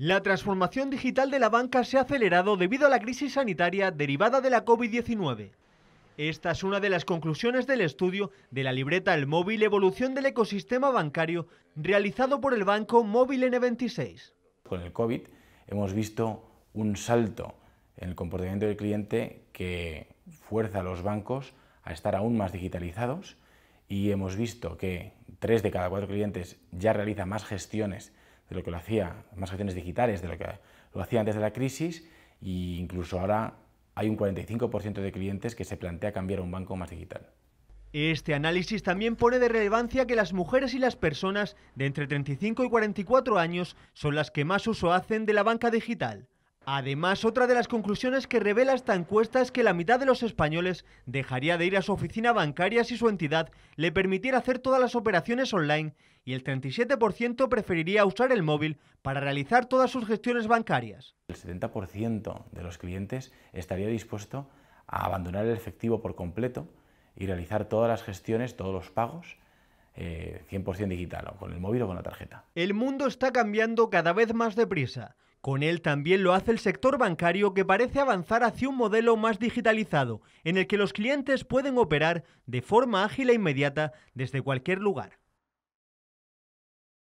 La transformación digital de la banca se ha acelerado debido a la crisis sanitaria derivada de la COVID-19. Esta es una de las conclusiones del estudio de la libreta El Móvil Evolución del Ecosistema Bancario realizado por el banco Móvil N26. Con el COVID hemos visto un salto en el comportamiento del cliente que fuerza a los bancos a estar aún más digitalizados y hemos visto que tres de cada cuatro clientes ya realizan más gestiones de lo que lo hacía, más acciones digitales de lo que lo hacía antes de la crisis e incluso ahora hay un 45% de clientes que se plantea cambiar a un banco más digital. Este análisis también pone de relevancia que las mujeres y las personas de entre 35 y 44 años son las que más uso hacen de la banca digital. Además, otra de las conclusiones que revela esta encuesta es que la mitad de los españoles dejaría de ir a su oficina bancaria si su entidad le permitiera hacer todas las operaciones online y el 37% preferiría usar el móvil para realizar todas sus gestiones bancarias. El 70% de los clientes estaría dispuesto a abandonar el efectivo por completo y realizar todas las gestiones, todos los pagos 100% eh, digital, o con el móvil o con la tarjeta. El mundo está cambiando cada vez más deprisa. Con él también lo hace el sector bancario que parece avanzar hacia un modelo más digitalizado, en el que los clientes pueden operar de forma ágil e inmediata desde cualquier lugar.